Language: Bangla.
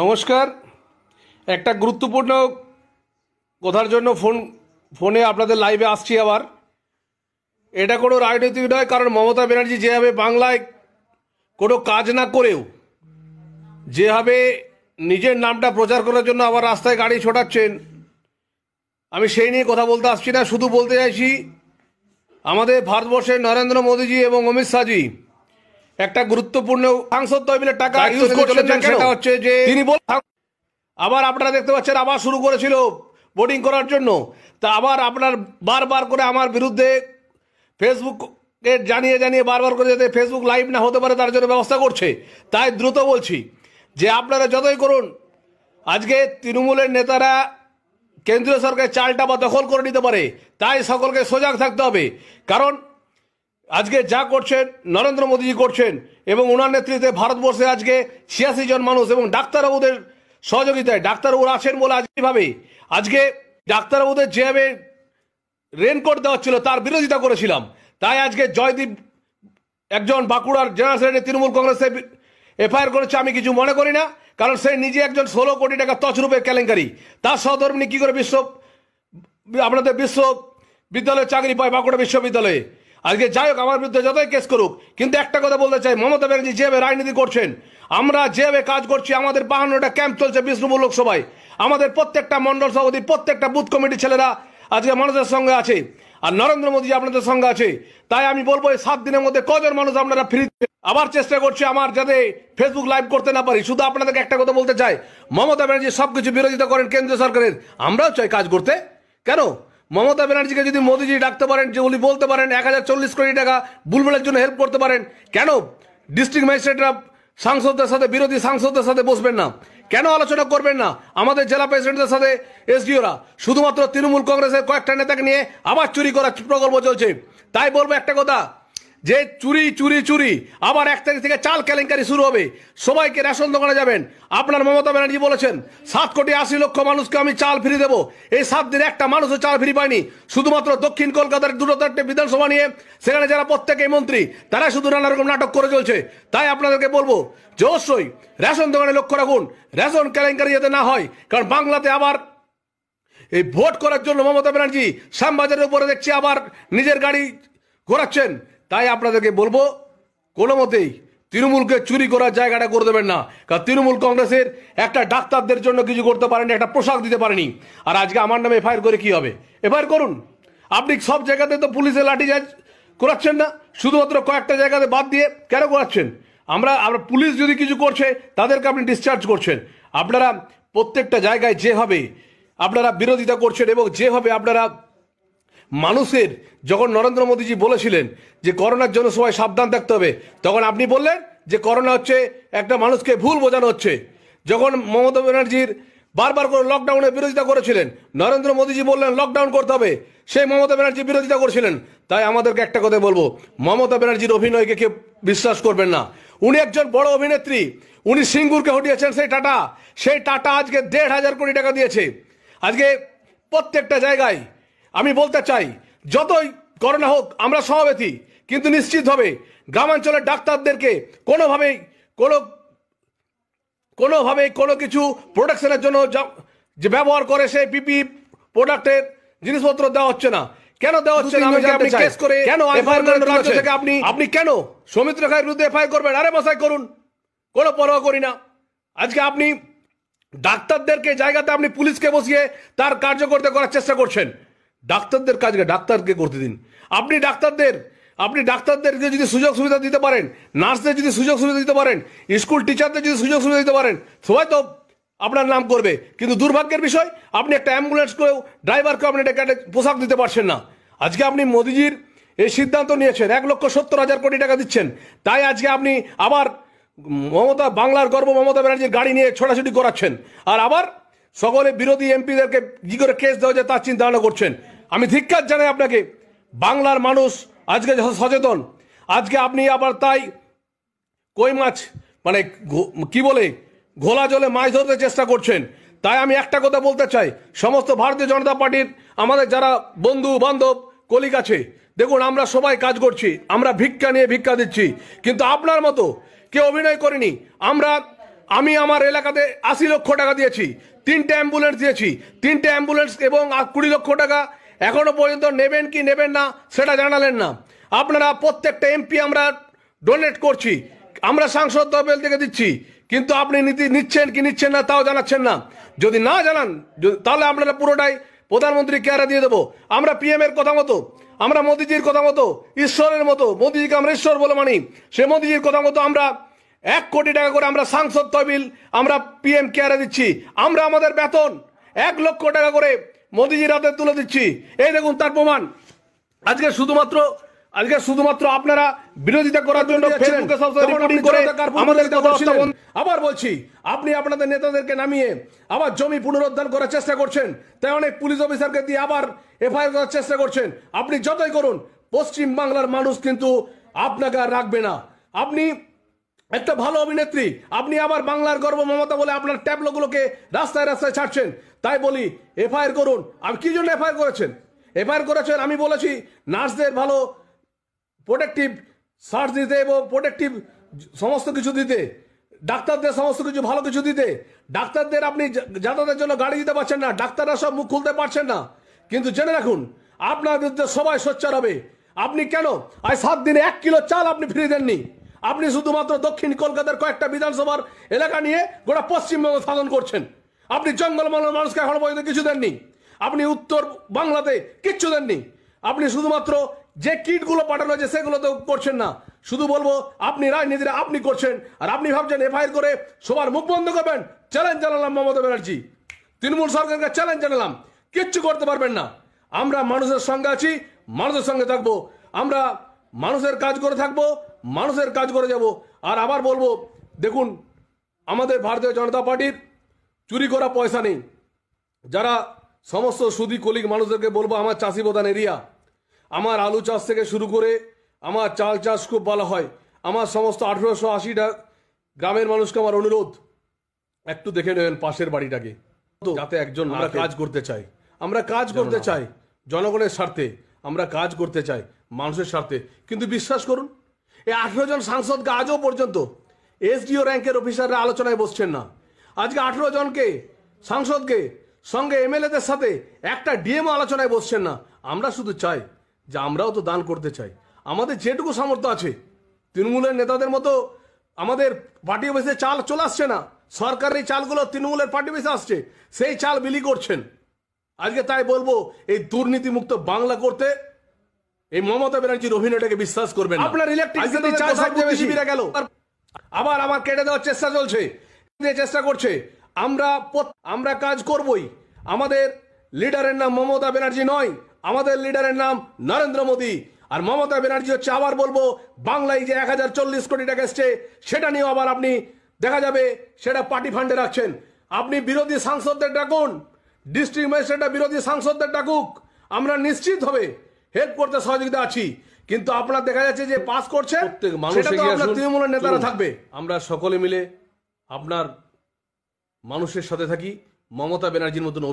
নমস্কার একটা গুরুত্বপূর্ণ কথার জন্য ফোন ফোনে আপনাদের লাইভে আসছি আবার এটা কোনো রাজনৈতিক নয় কারণ মমতা ব্যানার্জি যেভাবে বাংলায় কোনো কাজ না করেও যেভাবে নিজের নামটা প্রচার করার জন্য আবার রাস্তায় গাড়ি ছোটাচ্ছেন আমি সেই নিয়ে কথা বলতে আসছি না শুধু বলতে চাইছি আমাদের ভারতবর্ষের নরেন্দ্র মোদীজি এবং অমিত শাহজি একটা গুরুত্বপূর্ণ সাংসদ তহবিলের টাকা ইউজ করছেন হচ্ছে যে তিনি বল আবার আপনারা দেখতে পাচ্ছেন আবার শুরু করেছিল ভোটিং করার জন্য তা আবার আপনার বারবার করে আমার বিরুদ্ধে ফেসবুক জানিয়ে জানিয়ে বারবার করে যাতে ফেসবুক লাইভ না হতে পারে তার জন্য ব্যবস্থা করছে তাই দ্রুত বলছি যে আপনারা যতই করুন আজকে তৃণমূলের নেতারা কেন্দ্রীয় সরকারের চালটা বা দখল করে নিতে পারে তাই সকলকে সজাগ থাকতে হবে কারণ আজকে যা করছেন নরেন্দ্র মোদীজি করছেন এবং ওনার নেতৃত্বে ভারতবর্ষে আজকে ছিয়াশি জন মানুষ এবং ডাক্তারবাবুদের সহযোগিতায় ডাক্তারবাবু আছেন বলে আজ এইভাবে আজকে ডাক্তারবাবুদের যেভাবে রেনকোট দেওয়া ছিল তার বিরোধিতা করেছিলাম তাই আজকে জয়দীপ একজন বাঁকুড়ার জেনারেল সেক্রেটারি তৃণমূল কংগ্রেসে এফআইআর করেছে আমি কিছু মনে করি না কারণ সে নিজে একজন ষোলো কোটি টাকা তছরূপের কেলেঙ্কারি তার সহধর্মী কী করে বিশ্ব আপনাদের বিশ্ব বিদ্যালয়ে চাকরি পায় বাঁকুড়া বিশ্ববিদ্যালয়ে আজকে যাই হোক আমার বিরুদ্ধে যতই কেস করুক কিন্তু একটা কথা বলতে চাই মমতা ব্যানার্জি যেভাবে রাজনীতি করছেন আমরা যেভাবে কাজ করছি আমাদের বাহান্নটা ক্যাম্প চলছে বিষ্ণুপুর লোকসভায় আমাদের প্রত্যেকটা মন্ডল সভাপতি প্রত্যেকটা বুথ কমিটি ছেলেরা আজকে মানুষের সঙ্গে আছে আর নরেন্দ্র মোদী আপনাদের সঙ্গে আছে তাই আমি বলবো এই সাত দিনের মধ্যে কজন মানুষ আপনারা ফ্রি আবার চেষ্টা করছি আমার যাতে ফেসবুক লাইভ করতে না পারি শুধু আপনাদেরকে একটা কথা বলতে চাই মমতা ব্যানার্জি সবকিছু বিরোধিতা করেন কেন্দ্রীয় সরকারের আমরাও চাই কাজ করতে কেন মমতা ব্যানার্জিকে যদি মোদিজি ডাকতে পারেন যে উনি বলতে পারেন এক হাজার চল্লিশ কোটি টাকা বুলবুলের জন্য হেল্প করতে পারেন কেন ডিস্ট্রিক্ট ম্যাজিস্ট্রেটরা সাংসদদের সাথে বিরোধী সাংসদদের সাথে বসবেন না কেন আলোচনা করবেন না আমাদের জেলা প্রেসিডেন্টদের সাথে এসডিওরা শুধুমাত্র তৃণমূল কংগ্রেসের কয়েকটা নেতাকে নিয়ে আবার চুরি করার প্রকল্প চলছে তাই বলবো একটা কথা যে চুরি চুরি চুরি আবার এক তারিখ থেকে চাল কেলেঙ্কারি শুরু হবে সবাইকে রেশন দোকানে যাবেন আপনার মমতা ব্যানার্জি বলেছেন সাত কোটি আশি লক্ষ মানুষকে আমি চাল ফিরে দেবো এই সাত দিনে একটা মানুষও চাল ফিরে পায়নি শুধুমাত্র দক্ষিণ কলকাতার দুটো চারটে বিধানসভা নিয়ে সেখানে যারা প্রত্যেকে মন্ত্রী তারা শুধু নানা রকম নাটক করে চলছে তাই আপনাদেরকে বলবো যে অবশ্যই রেশন দোকানে লক্ষ্য রাখুন রেশন কেলেঙ্কারি যাতে না হয় কারণ বাংলাতে আবার এই ভোট করার জন্য মমতা ব্যানার্জি শ্যামবাজারের উপরে দেখছি আবার নিজের গাড়ি ঘোরাচ্ছেন তাই আপনাদেরকে বলবো কোনো মতেই তৃণমূলকে চুরি করার জায়গাটা করে দেবেন না কারণ তৃণমূল কংগ্রেসের একটা ডাক্তারদের জন্য কিছু করতে পারেনি একটা পোশাক দিতে পারেনি আর আজকে আমার নামে এফআইআর করে কি হবে এফআইআর করুন আপনি সব জায়গাতে তো পুলিশের লাঠি যাচ্ছ করাচ্ছেন না শুধুমাত্র কয়েকটা জায়গাতে বাদ দিয়ে কেন করাচ্ছেন আমরা আমরা পুলিশ যদি কিছু করছে তাদেরকে আপনি ডিসচার্জ করছেন আপনারা প্রত্যেকটা জায়গায় যেভাবে আপনারা বিরোধিতা করছেন এবং যেভাবে আপনারা মানুষের যখন নরেন্দ্র মোদীজি বলেছিলেন যে করোনার জন্য সবাই সাবধান থাকতে হবে তখন আপনি বললেন যে করোনা হচ্ছে একটা মানুষকে ভুল বোঝানো হচ্ছে যখন মমতা ব্যানার্জির বারবার করে লকডাউনের বিরোধিতা করেছিলেন নরেন্দ্র মোদীজি বললেন লকডাউন করতে হবে সেই মমতা ব্যানার্জি বিরোধিতা করেছিলেন তাই আমাদেরকে একটা কথা বলবো মমতা ব্যানার্জির অভিনয়কে কেউ বিশ্বাস করবেন না উনি একজন বড় অভিনেত্রী উনি সিঙ্গুরকে হটিয়েছেন সেই টাটা সেই টাটা আজকে দেড় হাজার কোটি টাকা দিয়েছে আজকে প্রত্যেকটা জায়গায় আমি বলতে চাই যতই করোনা হোক আমরা সমাবেথি কিন্তু নিশ্চিত হবে গ্রামাঞ্চলের ডাক্তারদেরকে কোনোভাবেই কোনো কোনোভাবে কোনো কিছু প্রোডাকশনের জন্য যে ব্যবহার করে সেই পিপি প্রোডাক্টের জিনিসপত্র দেওয়া হচ্ছে না কেন দেওয়া হচ্ছে না আমি আপনি কেস করে কেন এফআইআর করেন রাজ্য থেকে আপনি আপনি কেন সৌমিত্র খায়ের বিরুদ্ধে এফআইআর করবেন আরে মশাই করুন কোনো পরোয়া করি না আজকে আপনি ডাক্তারদেরকে জায়গাতে আপনি পুলিশকে বসিয়ে তার কার্যকর্তা করার চেষ্টা করছেন ডাক্তারদের কাজকে ডাক্তারকে করতে দিন আপনি ডাক্তারদের আপনি ডাক্তারদেরকে যদি সুযোগ সুবিধা দিতে পারেন নার্সদের যদি সুযোগ সুবিধা দিতে পারেন স্কুল টিচারদের যদি সুযোগ সুবিধা দিতে পারেন সবাই তো আপনার নাম করবে কিন্তু দুর্ভাগ্যের বিষয় আপনি একটা অ্যাম্বুলেন্সকেও ড্রাইভারকেও আপনি একটা পোশাক দিতে পারছেন না আজকে আপনি মোদিজির এই সিদ্ধান্ত নিয়েছেন এক লক্ষ সত্তর হাজার কোটি টাকা দিচ্ছেন তাই আজকে আপনি আবার মমতা বাংলার গর্ব মমতা ব্যানার্জির গাড়ি নিয়ে ছোটাছুটি করাচ্ছেন আর আবার সকলে বিরোধী এমপিদেরকে কি করে কেস দেওয়া যায় তার চিন্তা ভাবনা করছেন আমি ধিক্ষার জানাই আপনাকে বাংলার মানুষ আজকে সচেতন আজকে আপনি আবার তাই কই মাছ মানে কি বলে ঘোলা জলে মাছ ধরতে চেষ্টা করছেন তাই আমি একটা কথা বলতে চাই সমস্ত ভারতীয় জনতা পার্টির আমাদের যারা বন্ধু বান্ধব কলিক আছে দেখুন আমরা সবাই কাজ করছি আমরা ভিক্ষা নিয়ে ভিক্ষা দিচ্ছি কিন্তু আপনার মতো কেউ অভিনয় করেনি আমরা আমি আমার এলাকাতে আশি লক্ষ টাকা দিয়েছি তিনটে অ্যাম্বুলেন্স দিয়েছি তিনটে অ্যাম্বুলেন্স এবং কুড়ি লক্ষ টাকা এখনো পর্যন্ত নেবেন কি নেবেন না সেটা জানালেন না আপনারা প্রত্যেকটা এমপি আমরা ডোনেট করছি আমরা সাংসদ তহবিল থেকে দিচ্ছি কিন্তু আপনি নীতি নিচ্ছেন কি নিচ্ছেন না তাও জানাচ্ছেন না যদি না জানান তাহলে আপনারা পুরোটাই প্রধানমন্ত্রী কেয়ারা দিয়ে দেবো আমরা পি এর কথা মতো আমরা মোদিজির কথা মতো ঈশ্বরের মতো মোদিজিকে আমরা ঈশ্বর বলে মানি সে মোদিজির কথা মতো আমরা এক কোটি টাকা করে আমরা সাংসদ তহবিল আমরা পি এম কেয়ারে দিচ্ছি আমরা আমাদের বেতন এক লক্ষ টাকা করে মোদিজির হাতে তুলে দিচ্ছি এই দেখুন তার প্রমাণ আজকে শুধুমাত্র আজকে শুধুমাত্র আপনারা বিরোধিতা করার জন্য আবার বলছি আপনি আপনাদের নেতাদেরকে নামিয়ে আবার জমি পুনরুদ্ধার করার চেষ্টা করছেন তাই অনেক পুলিশ অফিসারকে দিয়ে আবার এফআইআর করার চেষ্টা করছেন আপনি যতই করুন পশ্চিম বাংলার মানুষ কিন্তু আপনাকে আর রাখবে না আপনি একটা ভালো অভিনেত্রী আপনি আবার বাংলার গর্ব মমতা বলে আপনার ট্যাবলোগুলোকে রাস্তায় রাস্তায় ছাড়ছেন তাই বলি এফআইআর করুন আমি কি জন্য এফআইআর করেছেন এফআইআর করেছেন আমি বলেছি নার্সদের ভালো প্রোটেকটিভ সার্চ দিতে এবং প্রোটেকটিভ সমস্ত কিছু দিতে ডাক্তারদের সমস্ত কিছু ভালো কিছু দিতে ডাক্তারদের আপনি যাতায়াতের জন্য গাড়ি দিতে পারছেন না ডাক্তাররা সব মুখ খুলতে পারছেন না কিন্তু জেনে রাখুন আপনাদের সবাই সোচ্চার হবে আপনি কেন আজ সাত দিনে এক কিলো চাল আপনি ফিরিয়ে দেননি আপনি শুধুমাত্র দক্ষিণ কলকাতার কয়েকটা বিধানসভার এলাকা নিয়ে গোটা পশ্চিমবঙ্গ শাসন করছেন আপনি জঙ্গলমহলের মানুষকে এখনো পর্যন্ত কিছু দেননি আপনি উত্তর বাংলাতে কিচ্ছু দেননি আপনি শুধুমাত্র যে কিটগুলো পাঠানো হয়েছে সেগুলো তো করছেন না শুধু বলবো আপনি রাজনীতিরা আপনি করছেন আর আপনি ভাবছেন এফআইআর করে সবার মুখ বন্ধ করবেন চ্যালেঞ্জ জানালাম মমতা ব্যানার্জি তৃণমূল সরকারকে চ্যালেঞ্জ জানালাম কিচ্ছু করতে পারবেন না আমরা মানুষের সঙ্গে আছি মানুষের সঙ্গে থাকবো আমরা মানুষের কাজ করে থাকবো মানুষের কাজ করে যাব আর আবার বলবো দেখুন আমাদের ভারতীয় জনতা পার্টির চুরি করা পয়সা নেই যারা সমস্ত সুদী কলিগ মানুষদেরকে বলবো আমার চাষি প্রধান এরিয়া আমার আলু চাষ থেকে শুরু করে আমার চাল চাষ খুব ভালো হয় আমার সমস্ত আঠেরোশো আশিটা গ্রামের মানুষকে আমার অনুরোধ একটু দেখে নেবেন পাশের বাড়িটাকে যাতে একজন আমরা কাজ করতে চাই আমরা কাজ করতে চাই জনগণের স্বার্থে আমরা কাজ করতে চাই মানুষের স্বার্থে কিন্তু বিশ্বাস করুন এই আঠেরো জন সাংসদকে আজও পর্যন্ত এসডিও র্যাঙ্কের অফিসাররা আলোচনায় বসছেন না আজকে আঠেরো জনকে সাংসদকে সঙ্গে এমএলএদের সাথে একটা ডিএমও আলোচনায় বসছেন না আমরা শুধু চাই যে আমরাও তো দান করতে চাই আমাদের যেটুকু সামর্থ্য আছে তৃণমূলের নেতাদের মতো আমাদের পার্টি অফিসে চাল চলে আসছে না সরকারের এই চালগুলো তৃণমূলের পার্টি অফিসে আসছে সেই চাল বিলি করছেন আজকে তাই বলবো এই দুর্নীতিমুক্ত বাংলা করতে এই মমতা ব্যানার্জির অভিনয়টাকে বিশ্বাস করবেন আপনার ইলেকট্রিক গেল আবার আমার কেটে দেওয়ার চেষ্টা চলছে চেষ্টা করছে আমরা আমরা কাজ করবই আমাদের লিডারের নাম মমতা ব্যানার্জি নয় আমাদের লিডারের নাম নরেন্দ্র মোদী আর মমতা ব্যানার্জি হচ্ছে আবার বলবো বাংলায় যে এক হাজার চল্লিশ কোটি টাকা এসছে সেটা নিয়েও আবার আপনি দেখা যাবে সেটা পার্টি ফান্ডে রাখছেন আপনি বিরোধী সাংসদদের ডাকুন ডিস্ট্রিক্ট ম্যাজিস্ট্রেটরা বিরোধী সাংসদদের ডাকুক আমরা নিশ্চিত হবে হেল্প করতে সহযোগিতা আছি কিন্তু আপনার দেখা যাচ্ছে যে পাস করছে প্রত্যেক মানুষ তৃণমূলের নেতারা থাকবে আমরা সকলে মিলে আপনার মানুষের সাথে থাকি মমতা ব্যানার্জির মতন